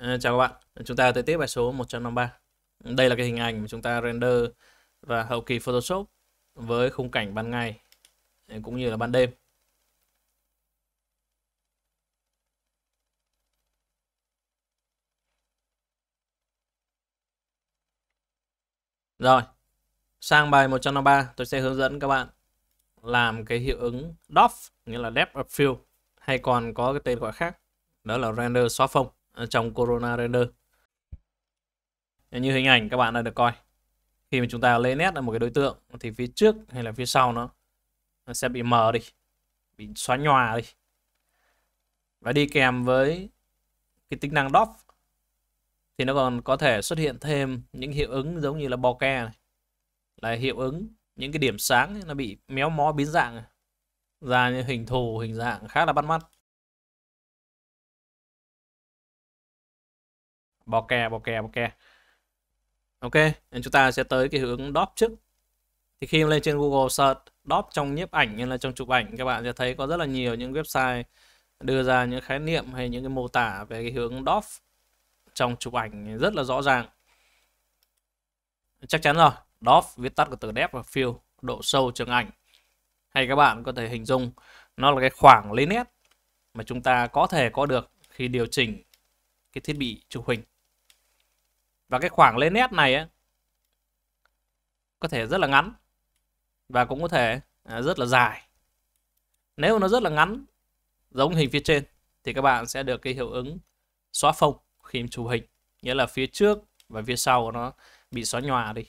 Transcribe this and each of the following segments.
Ờ, chào các bạn, chúng ta tới tiếp bài số 153. Đây là cái hình ảnh mà chúng ta render và hậu kỳ Photoshop với khung cảnh ban ngày ờ, cũng như là ban đêm. Rồi, sang bài 153 tôi sẽ hướng dẫn các bạn làm cái hiệu ứng DOF, nghĩa là Depth of Field hay còn có cái tên gọi khác, đó là Render Xóa Phông. Ờ, trong Corona Render như hình ảnh các bạn đã được coi khi mà chúng ta lấy nét ở một cái đối tượng thì phía trước hay là phía sau nó, nó sẽ bị mờ đi bị xóa nhòa đi và đi kèm với cái tính năng DOF thì nó còn có thể xuất hiện thêm những hiệu ứng giống như là bokeh này là hiệu ứng những cái điểm sáng nó bị méo mó biến dạng ra như hình thù hình dạng khá là bắt mắt bo kè bo kè bo kè ok nên chúng ta sẽ tới cái hướng đóp trước thì khi lên trên google search đóp trong nhiếp ảnh như là trong chụp ảnh các bạn sẽ thấy có rất là nhiều những website đưa ra những khái niệm hay những cái mô tả về cái hướng DOF trong chụp ảnh rất là rõ ràng. Chắc chắn rồi, DOF viết tắt của từ depth và fill, độ sâu trường ảnh. Hay các bạn có thể hình dung nó là cái khoảng lấy nét mà chúng ta có thể có được khi điều chỉnh cái thiết bị chụp hình. Và cái khoảng lên nét này ấy, có thể rất là ngắn và cũng có thể à, rất là dài. Nếu nó rất là ngắn giống hình phía trên thì các bạn sẽ được cái hiệu ứng xóa phông khi chụp hình. Nghĩa là phía trước và phía sau của nó bị xóa nhòa đi.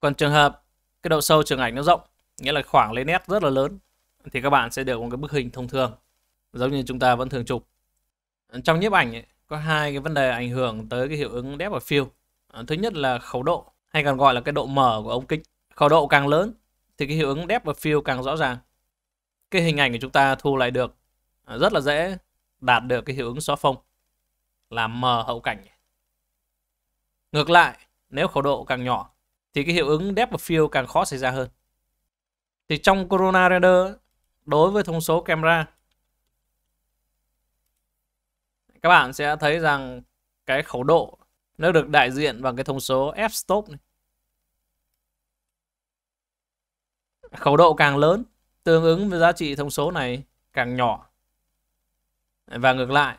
Còn trường hợp cái độ sâu trường ảnh nó rộng, nghĩa là khoảng lên nét rất là lớn thì các bạn sẽ được một cái bức hình thông thường giống như chúng ta vẫn thường chụp. Trong nhiếp ảnh ấy, có hai cái vấn đề ảnh hưởng tới cái hiệu ứng depth of field. À, thứ nhất là khẩu độ hay còn gọi là cái độ mở của ống kính. Khẩu độ càng lớn thì cái hiệu ứng depth of field càng rõ ràng. Cái hình ảnh của chúng ta thu lại được à, rất là dễ đạt được cái hiệu ứng xóa phông làm mờ hậu cảnh. Ngược lại, nếu khẩu độ càng nhỏ thì cái hiệu ứng depth of field càng khó xảy ra hơn. Thì trong Corona Render đối với thông số camera các bạn sẽ thấy rằng cái khẩu độ nó được đại diện bằng cái thông số f stop này. Khẩu độ càng lớn tương ứng với giá trị thông số này càng nhỏ. Và ngược lại,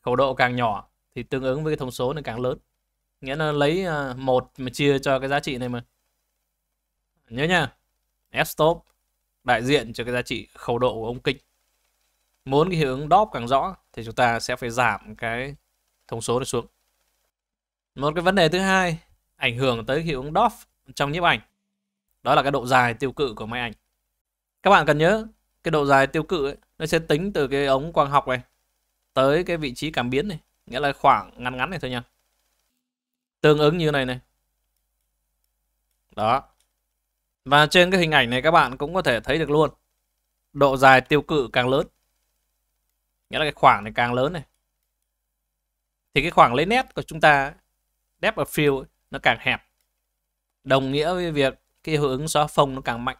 khẩu độ càng nhỏ thì tương ứng với cái thông số này càng lớn. Nghĩa là lấy à, một mà chia cho cái giá trị này mà. Nhớ nha. F stop đại diện cho cái giá trị khẩu độ của ống kính Muốn cái hiệu ứng DOP càng rõ thì chúng ta sẽ phải giảm cái thông số này xuống. Một cái vấn đề thứ hai ảnh hưởng tới hiệu ứng DOF trong nhiếp ảnh. Đó là cái độ dài tiêu cự của máy ảnh. Các bạn cần nhớ cái độ dài tiêu cự ấy, nó sẽ tính từ cái ống quang học này tới cái vị trí cảm biến này, nghĩa là khoảng ngắn ngắn này thôi nha. Tương ứng như này này. Đó. Và trên cái hình ảnh này các bạn cũng có thể thấy được luôn. Độ dài tiêu cự càng lớn nghĩa là cái khoảng này càng lớn này thì cái khoảng lấy nét của chúng ta depth of field nó càng hẹp đồng nghĩa với việc cái hiệu ứng xóa phông nó càng mạnh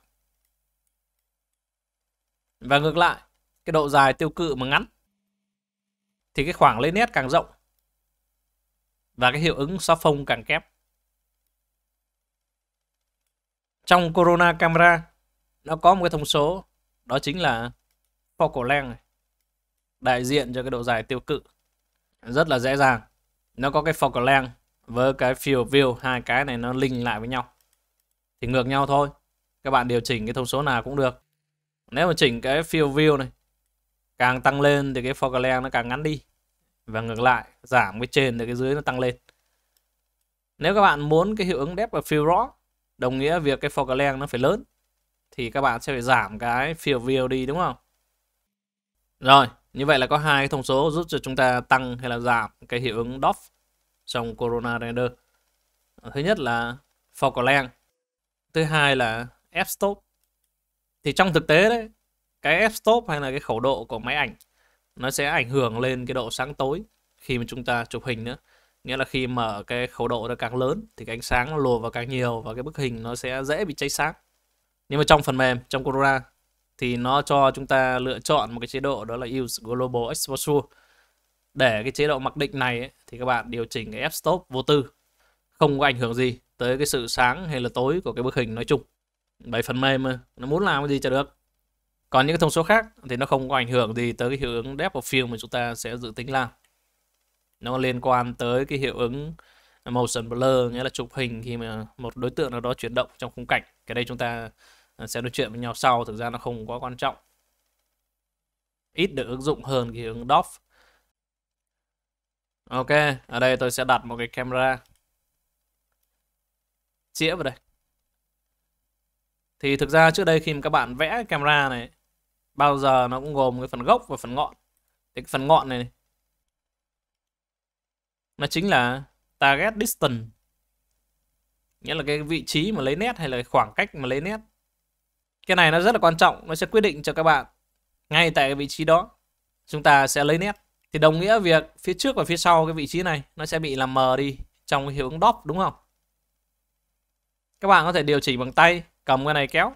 và ngược lại cái độ dài tiêu cự mà ngắn thì cái khoảng lấy nét càng rộng và cái hiệu ứng xóa phông càng kép trong corona camera nó có một cái thông số đó chính là focal length đại diện cho cái độ dài tiêu cự rất là dễ dàng nó có cái focal length với cái field view hai cái này nó linh lại với nhau thì ngược nhau thôi các bạn điều chỉnh cái thông số nào cũng được nếu mà chỉnh cái field view này càng tăng lên thì cái focal length nó càng ngắn đi và ngược lại giảm cái trên thì cái dưới nó tăng lên nếu các bạn muốn cái hiệu ứng depth và fill rõ, đồng nghĩa việc cái focal length nó phải lớn thì các bạn sẽ phải giảm cái field view đi đúng không? Rồi, như vậy là có hai thông số giúp cho chúng ta tăng hay là giảm cái hiệu ứng DOF trong Corona Render. Thứ nhất là focal length, thứ hai là f-stop. Thì trong thực tế đấy, cái f-stop hay là cái khẩu độ của máy ảnh nó sẽ ảnh hưởng lên cái độ sáng tối khi mà chúng ta chụp hình nữa. Nghĩa là khi mở cái khẩu độ nó càng lớn thì cái ánh sáng nó lùa vào càng nhiều và cái bức hình nó sẽ dễ bị cháy sáng. Nhưng mà trong phần mềm, trong Corona thì nó cho chúng ta lựa chọn một cái chế độ đó là Use Global Exposure. Để cái chế độ mặc định này ấy, thì các bạn điều chỉnh cái f-stop vô tư, không có ảnh hưởng gì tới cái sự sáng hay là tối của cái bức hình nói chung. Bởi phần mềm nó muốn làm cái gì cho được. Còn những cái thông số khác thì nó không có ảnh hưởng gì tới cái hiệu ứng depth of field mà chúng ta sẽ dự tính làm. Nó liên quan tới cái hiệu ứng motion blur nghĩa là chụp hình khi mà một đối tượng nào đó chuyển động trong khung cảnh. Cái đây chúng ta Ờ, sẽ nói chuyện với nhau sau thực ra nó không quá quan trọng ít được ứng dụng hơn cái hướng DOF ok ở đây tôi sẽ đặt một cái camera chĩa vào đây thì thực ra trước đây khi mà các bạn vẽ camera này bao giờ nó cũng gồm cái phần gốc và phần ngọn thì cái phần ngọn này, này nó chính là target distance nghĩa là cái vị trí mà lấy nét hay là khoảng cách mà lấy nét cái này nó rất là quan trọng, nó sẽ quyết định cho các bạn ngay tại cái vị trí đó. Chúng ta sẽ lấy nét. Thì đồng nghĩa việc phía trước và phía sau cái vị trí này nó sẽ bị làm mờ đi trong hiệu ứng đóp đúng không? Các bạn có thể điều chỉnh bằng tay, cầm cái này kéo.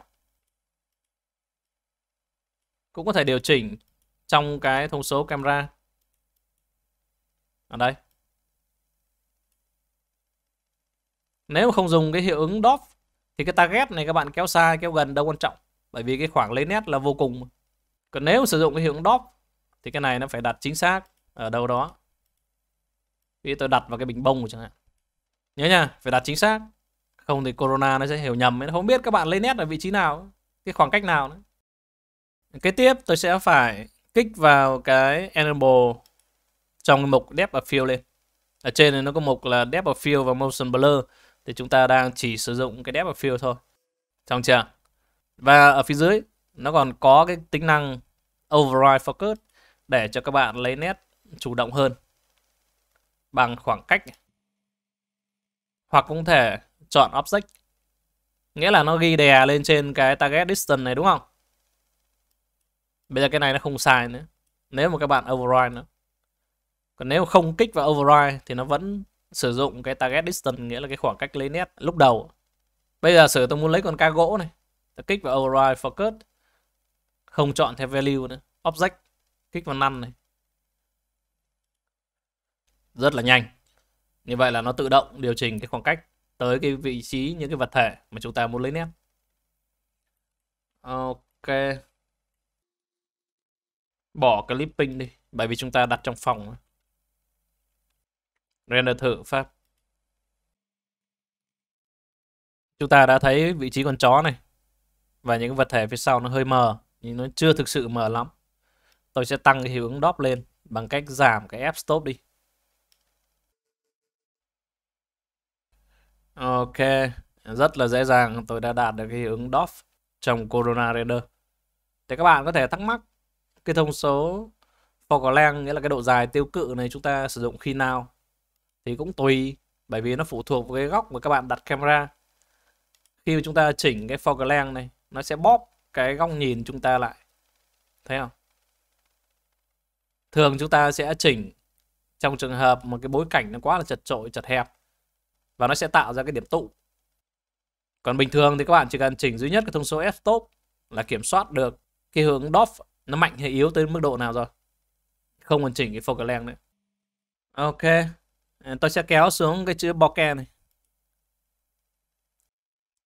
Cũng có thể điều chỉnh trong cái thông số camera. Ở đây. Nếu không dùng cái hiệu ứng DOP thì cái target này các bạn kéo xa kéo gần đâu quan trọng bởi vì cái khoảng lấy nét là vô cùng còn nếu sử dụng cái hiệu ứng dot thì cái này nó phải đặt chính xác ở đâu đó vì tôi đặt vào cái bình bông chẳng hạn nhớ nha phải đặt chính xác không thì corona nó sẽ hiểu nhầm nó không biết các bạn lấy nét ở vị trí nào cái khoảng cách nào nữa kế tiếp tôi sẽ phải kích vào cái enable trong mục depth of field lên ở trên này nó có mục là depth of field và motion blur thì chúng ta đang chỉ sử dụng cái depth of field thôi xong chưa và ở phía dưới nó còn có cái tính năng override focus để cho các bạn lấy nét chủ động hơn bằng khoảng cách hoặc cũng thể chọn object nghĩa là nó ghi đè lên trên cái target distance này đúng không bây giờ cái này nó không sai nữa nếu mà các bạn override nữa còn nếu không kích vào override thì nó vẫn sử dụng cái target distance nghĩa là cái khoảng cách lấy nét lúc đầu bây giờ sử tôi muốn lấy con ca gỗ này tôi kích vào override focus không chọn theo value nữa object kích vào none này rất là nhanh như vậy là nó tự động điều chỉnh cái khoảng cách tới cái vị trí những cái vật thể mà chúng ta muốn lấy nét ok bỏ clipping đi bởi vì chúng ta đặt trong phòng render thử phát chúng ta đã thấy vị trí con chó này và những vật thể phía sau nó hơi mờ nhưng nó chưa thực sự mờ lắm tôi sẽ tăng cái hiệu ứng đóp lên bằng cách giảm cái f stop đi ok rất là dễ dàng tôi đã đạt được cái hiệu ứng DOF trong Corona Render. Thì các bạn có thể thắc mắc cái thông số Fogland nghĩa là cái độ dài tiêu cự này chúng ta sử dụng khi nào thì cũng tùy bởi vì nó phụ thuộc vào cái góc mà các bạn đặt camera khi mà chúng ta chỉnh cái focal này nó sẽ bóp cái góc nhìn chúng ta lại thấy không thường chúng ta sẽ chỉnh trong trường hợp một cái bối cảnh nó quá là chật trội chật hẹp và nó sẽ tạo ra cái điểm tụ còn bình thường thì các bạn chỉ cần chỉnh duy nhất cái thông số f stop là kiểm soát được cái hướng DOF nó mạnh hay yếu tới mức độ nào rồi không cần chỉnh cái focal length nữa ok À, tôi sẽ kéo xuống cái chữ bokeh này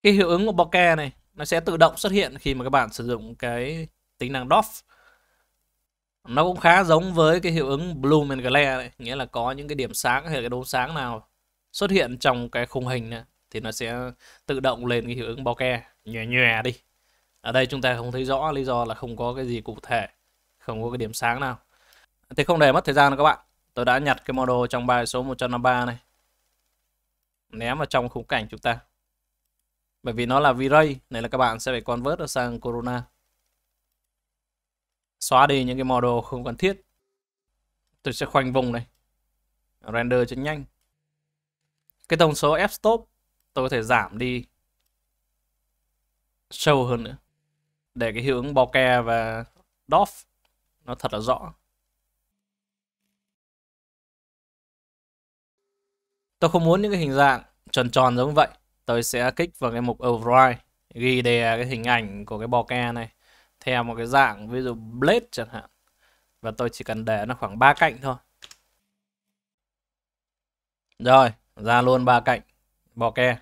cái hiệu ứng của bokeh này nó sẽ tự động xuất hiện khi mà các bạn sử dụng cái tính năng doff nó cũng khá giống với cái hiệu ứng bloom and glare này, nghĩa là có những cái điểm sáng hay là cái đốm sáng nào xuất hiện trong cái khung hình này, thì nó sẽ tự động lên cái hiệu ứng bokeh nhòe nhòe đi ở đây chúng ta không thấy rõ lý do là không có cái gì cụ thể không có cái điểm sáng nào thì không để mất thời gian nữa các bạn tôi đã nhặt cái model trong bài số 153 này ném vào trong khung cảnh chúng ta bởi vì nó là V-Ray này là các bạn sẽ phải convert nó sang Corona xóa đi những cái model không cần thiết tôi sẽ khoanh vùng này render cho nhanh cái thông số f-stop tôi có thể giảm đi sâu hơn nữa để cái hiệu ứng bokeh và dof nó thật là rõ Tôi không muốn những cái hình dạng tròn tròn giống vậy. Tôi sẽ kích vào cái mục Override, ghi đề cái hình ảnh của cái bò ke này theo một cái dạng ví dụ blade chẳng hạn. Và tôi chỉ cần để nó khoảng ba cạnh thôi. Rồi, ra luôn ba cạnh bò ke.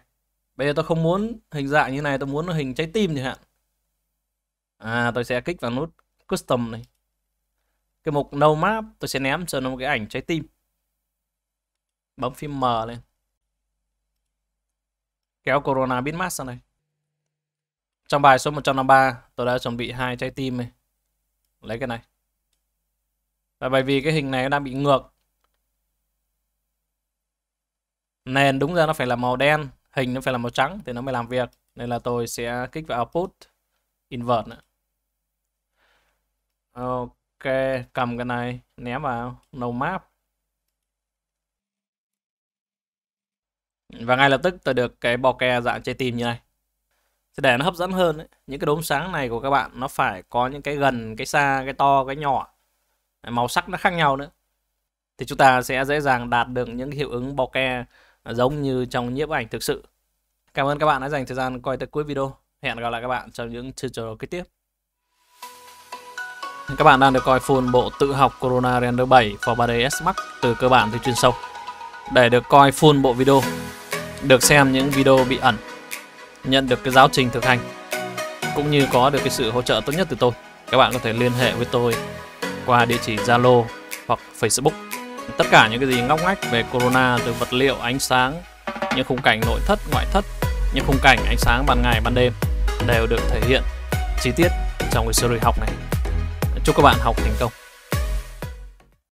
Bây giờ tôi không muốn hình dạng như này, tôi muốn hình trái tim chẳng hạn. À, tôi sẽ kích vào nút custom này. Cái mục no map tôi sẽ ném cho nó một cái ảnh trái tim bấm phím M lên kéo Corona Bitmax sang đây trong bài số 153 tôi đã chuẩn bị hai trái tim này lấy cái này và bởi vì cái hình này đang bị ngược nền đúng ra nó phải là màu đen hình nó phải là màu trắng thì nó mới làm việc nên là tôi sẽ kích vào output invert nữa. ok cầm cái này ném vào no map Và ngay lập tức tôi được cái bokeh dạng trái tim như này. Thì để nó hấp dẫn hơn, ấy, những cái đốm sáng này của các bạn nó phải có những cái gần, cái xa, cái to, cái nhỏ. Màu sắc nó khác nhau nữa. Thì chúng ta sẽ dễ dàng đạt được những hiệu ứng bokeh giống như trong nhiếp ảnh thực sự. Cảm ơn các bạn đã dành thời gian coi tới cuối video. Hẹn gặp lại các bạn trong những tutorial kế tiếp. Các bạn đang được coi full bộ tự học Corona Render 7 for 3ds Max từ cơ bản tới chuyên sâu. Để được coi full bộ video, được xem những video bị ẩn, nhận được cái giáo trình thực hành cũng như có được cái sự hỗ trợ tốt nhất từ tôi. Các bạn có thể liên hệ với tôi qua địa chỉ Zalo hoặc Facebook. Tất cả những cái gì ngóc ngách về corona từ vật liệu, ánh sáng, những khung cảnh nội thất, ngoại thất, những khung cảnh ánh sáng ban ngày, ban đêm đều được thể hiện chi tiết trong cái series học này. Chúc các bạn học thành công.